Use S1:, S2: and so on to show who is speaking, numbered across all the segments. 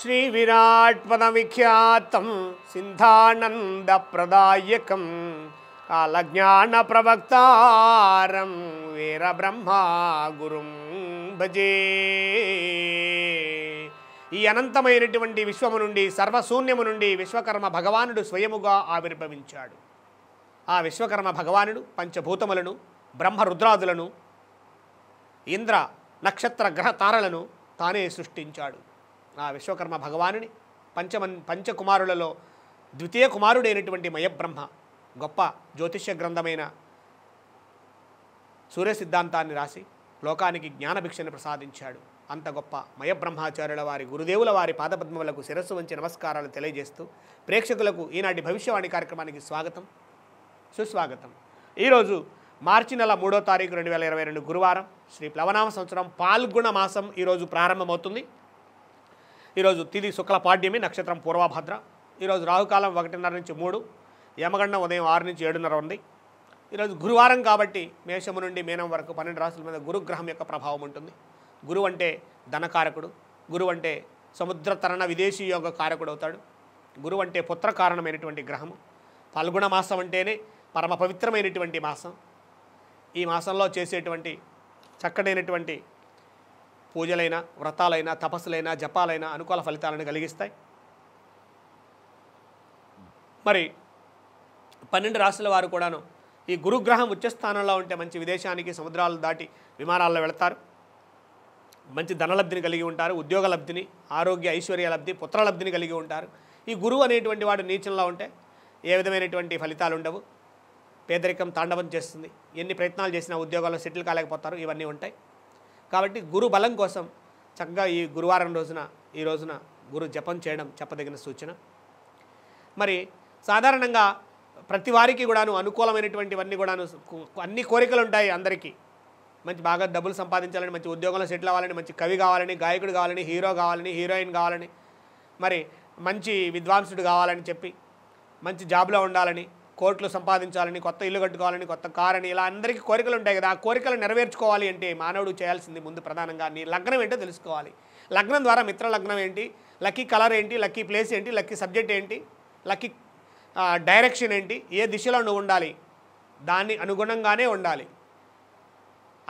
S1: శ్రీ కాలజ్ఞాన సింధానందప్రదాయకం వీర వీరబ్రహ్మా గురుం భజే ఈ అనంతమైనటువంటి విశ్వము నుండి సర్వశూన్యము నుండి విశ్వకర్మ భగవానుడు స్వయముగా ఆవిర్భవించాడు ఆ విశ్వకర్మ భగవానుడు పంచభూతములను బ్రహ్మరుద్రాదులను ఇంద్ర నక్షత్ర గ్రహ తారలను తానే సృష్టించాడు ఆ విశ్వకర్మ భగవానుని పంచమన్ పంచకుమారులలో ద్వితీయ కుమారుడైనటువంటి మయబ్రహ్మ గొప్ప జ్యోతిష్య గ్రంథమైన సూర్య సిద్ధాంతాన్ని రాసి లోకానికి జ్ఞానభిక్షను ప్రసాదించాడు అంత గొప్ప మయబ్రహ్మాచార్యుల వారి గురుదేవుల వారి పాదపద్మములకు శిరస్సు వంచి నమస్కారాలు తెలియజేస్తూ ప్రేక్షకులకు ఈనాటి భవిష్యవాణి కార్యక్రమానికి స్వాగతం సుస్వాగతం ఈరోజు మార్చి నెల మూడో తారీఖు రెండు వేల ఇరవై రెండు గురువారం శ్రీ ప్లవనామ సంవత్సరం పాల్గొన మాసం ఈరోజు ప్రారంభమవుతుంది ఈరోజు తిది శుక్ల పాడ్యమి నక్షత్రం పూర్వభద్ర ఈరోజు రాహుకాలం ఒకటిన్నర నుంచి మూడు యమగండం ఉదయం ఆరు నుంచి ఏడున్నర ఉంది ఈరోజు గురువారం కాబట్టి మేషము నుండి మీనం వరకు పన్నెండు రాసుల మీద గురుగ్రహం యొక్క ప్రభావం ఉంటుంది గురువు అంటే ధనకారకుడు గురువు అంటే సముద్ర తరణ విదేశీ యోగ కారకుడు అవుతాడు గురువు అంటే పుత్రకారణమైనటువంటి గ్రహము పల్గుణ మాసం అంటేనే పరమ పవిత్రమైనటువంటి మాసం ఈ మాసంలో చేసేటువంటి చక్కడైనటువంటి పూజలైనా వ్రతాలైనా తపస్సులైనా జపాలైనా అనుకూల ఫలితాలను కలిగిస్తాయి మరి పన్నెండు రాశుల వారు కూడాను ఈ గురుగ్రహం ఉచ్చస్థానంలో ఉంటే మంచి విదేశానికి సముద్రాలు దాటి విమానాల్లో వెళతారు మంచి ధనలబ్ధిని కలిగి ఉంటారు ఉద్యోగ లబ్ధిని ఆరోగ్య ఐశ్వర్య లబ్ధి పుత్రలబ్ధిని కలిగి ఉంటారు ఈ గురువు అనేటువంటి వాడు నీచంలో ఉంటే ఏ విధమైనటువంటి ఫలితాలు ఉండవు పేదరికం తాండవం చేస్తుంది ఎన్ని ప్రయత్నాలు చేసినా ఉద్యోగాల్లో సెటిల్ కాలేకపోతారు ఇవన్నీ ఉంటాయి కాబట్టి గురు బలం కోసం చక్కగా ఈ గురువారం రోజున ఈ రోజున గురు జపం చేయడం చెప్పదగిన సూచన మరి సాధారణంగా ప్రతి వారికి కూడాను అనుకూలమైనటువంటివన్నీ కూడాను అన్ని కోరికలు ఉంటాయి అందరికీ మంచి బాగా డబ్బులు సంపాదించాలని మంచి ఉద్యోగంలో సెటిల్ అవ్వాలని మంచి కవి కావాలని గాయకుడు కావాలని హీరో కావాలని హీరోయిన్ కావాలని మరి మంచి విద్వాంసుడు కావాలని చెప్పి మంచి జాబ్లో ఉండాలని కోట్లు సంపాదించాలని కొత్త ఇల్లు కట్టుకోవాలని కొత్త కార్ అని ఇలా అందరికీ కోరికలు ఉంటాయి కదా ఆ కోరికలు నెరవేర్చుకోవాలి అంటే మానవుడు చేయాల్సింది ముందు ప్రధానంగా నీ లగ్నం ఏంటో తెలుసుకోవాలి లగ్నం ద్వారా మిత్ర లగ్నం ఏంటి లక్కీ కలర్ ఏంటి లక్కీ ప్లేస్ ఏంటి లక్కీ సబ్జెక్ట్ ఏంటి లక్కీ డైరెక్షన్ ఏంటి ఏ దిశలో నువ్వు ఉండాలి దాన్ని అనుగుణంగానే ఉండాలి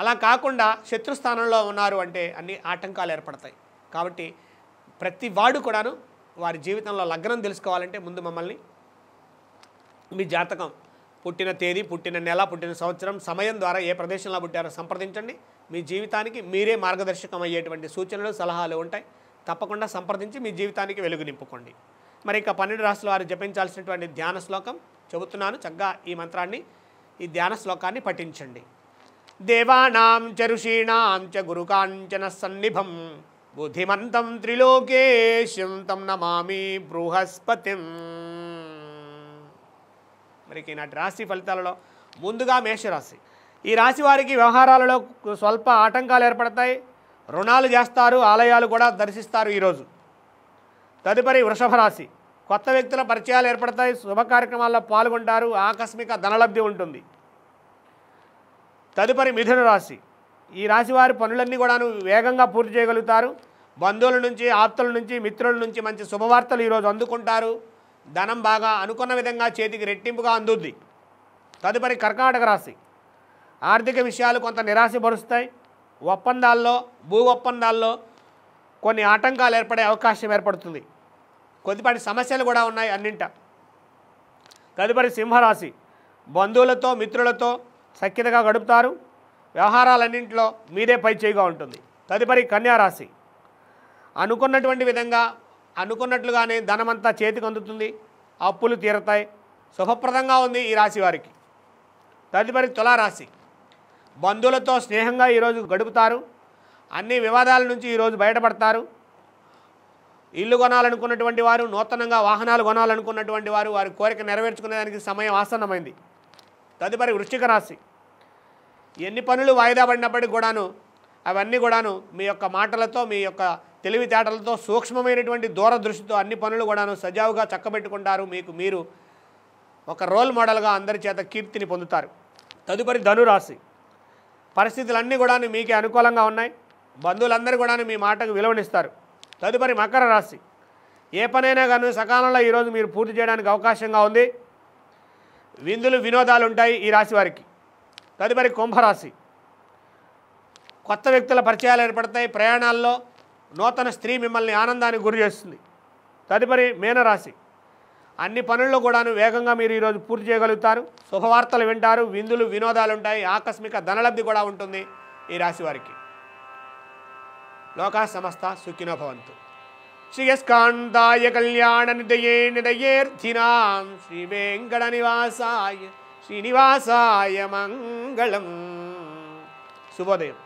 S1: అలా కాకుండా శత్రుస్థానంలో ఉన్నారు అంటే అన్ని ఆటంకాలు ఏర్పడతాయి కాబట్టి ప్రతి వాడు కూడాను వారి జీవితంలో లగ్నం తెలుసుకోవాలంటే ముందు మమ్మల్ని మీ జాతకం పుట్టిన తేదీ పుట్టిన నెల పుట్టిన సంవత్సరం సమయం ద్వారా ఏ ప్రదేశంలో పుట్టారో సంప్రదించండి మీ జీవితానికి మీరే మార్గదర్శకం అయ్యేటువంటి సూచనలు సలహాలు ఉంటాయి తప్పకుండా సంప్రదించి మీ జీవితానికి వెలుగు నింపుకోండి మరి ఇక పన్నెండు రాష్ట్రాల వారు జపించాల్సినటువంటి ధ్యాన శ్లోకం చెబుతున్నాను చక్కగా ఈ మంత్రాన్ని ఈ ధ్యాన శ్లోకాన్ని పఠించండి దేవానాం చ ఋషీణాం చ గురుకాంచన సన్నిభం బుద్ధిమంతం త్రిలోకేశం నమామి బృహస్పతిం మరి ఈనాటి రాశి ఫలితాలలో ముందుగా మేషరాశి ఈ రాశి వారికి వ్యవహారాలలో స్వల్ప ఆటంకాలు ఏర్పడతాయి రుణాలు చేస్తారు ఆలయాలు కూడా దర్శిస్తారు ఈరోజు తదుపరి వృషభ రాశి కొత్త వ్యక్తుల పరిచయాలు ఏర్పడతాయి శుభ కార్యక్రమాల్లో పాల్గొంటారు ఆకస్మిక ధనలబ్ధి ఉంటుంది తదుపరి మిథున రాశి ఈ రాశి వారి పనులన్నీ కూడాను వేగంగా పూర్తి చేయగలుగుతారు బంధువుల నుంచి ఆప్తుల నుంచి మిత్రుల నుంచి మంచి శుభవార్తలు ఈరోజు అందుకుంటారు ధనం బాగా అనుకున్న విధంగా చేతికి రెట్టింపుగా అందుద్ది తదుపరి కర్కాటక రాశి ఆర్థిక విషయాలు కొంత నిరాశపరుస్తాయి ఒప్పందాల్లో భూ ఒప్పందాల్లో కొన్ని ఆటంకాలు ఏర్పడే అవకాశం ఏర్పడుతుంది కొద్దిపాటి సమస్యలు కూడా ఉన్నాయి అన్నింట తదుపరి సింహరాశి బంధువులతో మిత్రులతో సఖ్యతగా గడుపుతారు వ్యవహారాలన్నింటిలో మీదే పై చేయిగా ఉంటుంది తదుపరి కన్యారాశి అనుకున్నటువంటి విధంగా అనుకున్నట్లుగానే ధనమంతా చేతికి అందుతుంది అప్పులు తీరతాయి శుభప్రదంగా ఉంది ఈ రాశి వారికి తదుపరి తులారాశి బంధువులతో స్నేహంగా ఈరోజు గడుపుతారు అన్ని వివాదాల నుంచి ఈరోజు బయటపడతారు ఇల్లు కొనాలనుకున్నటువంటి వారు నూతనంగా వాహనాలు కొనాలనుకున్నటువంటి వారు వారి కోరిక నెరవేర్చుకునేదానికి సమయం ఆసన్నమైంది తదుపరి వృశ్చిక రాశి ఎన్ని పనులు వాయిదా పడినప్పటికి కూడాను అవన్నీ కూడాను మీ యొక్క మాటలతో మీ యొక్క తెలివితేటలతో సూక్ష్మమైనటువంటి దూరదృష్టితో అన్ని పనులు కూడాను సజావుగా చక్కబెట్టుకుంటారు మీకు మీరు ఒక రోల్ మోడల్గా అందరి చేత కీర్తిని పొందుతారు తదుపరి ధనురాశి పరిస్థితులన్నీ కూడా మీకే అనుకూలంగా ఉన్నాయి బంధువులందరూ కూడా మీ మాటకు విలువనిస్తారు తదుపరి మకర రాశి ఏ పనైనా కానీ సకాలంలో ఈరోజు మీరు పూర్తి చేయడానికి అవకాశంగా ఉంది విందులు వినోదాలు ఉంటాయి ఈ రాశి వారికి తదుపరి కుంభరాశి కొత్త వ్యక్తుల పరిచయాలు ఏర్పడతాయి ప్రయాణాల్లో నూతన స్త్రీ మిమ్మల్ని ఆనందానికి గురి చేస్తుంది తదుపరి మీనరాశి అన్ని పనుల్లో కూడాను వేగంగా మీరు ఈరోజు పూర్తి చేయగలుగుతారు శుభవార్తలు వింటారు విందులు వినోదాలు ఉంటాయి ఆకస్మిక ధనలబ్ధి కూడా ఉంటుంది ఈ రాశి వారికి లోకా సమస్త సుఖినోభవంతు శ్రీయస్కాంతాయ కళ్యాణ నిదయే నిదయేర్థినాం శ్రీ వెంకట నివాసాయ శ్రీనివాసాయ మంగళం శుభోదయం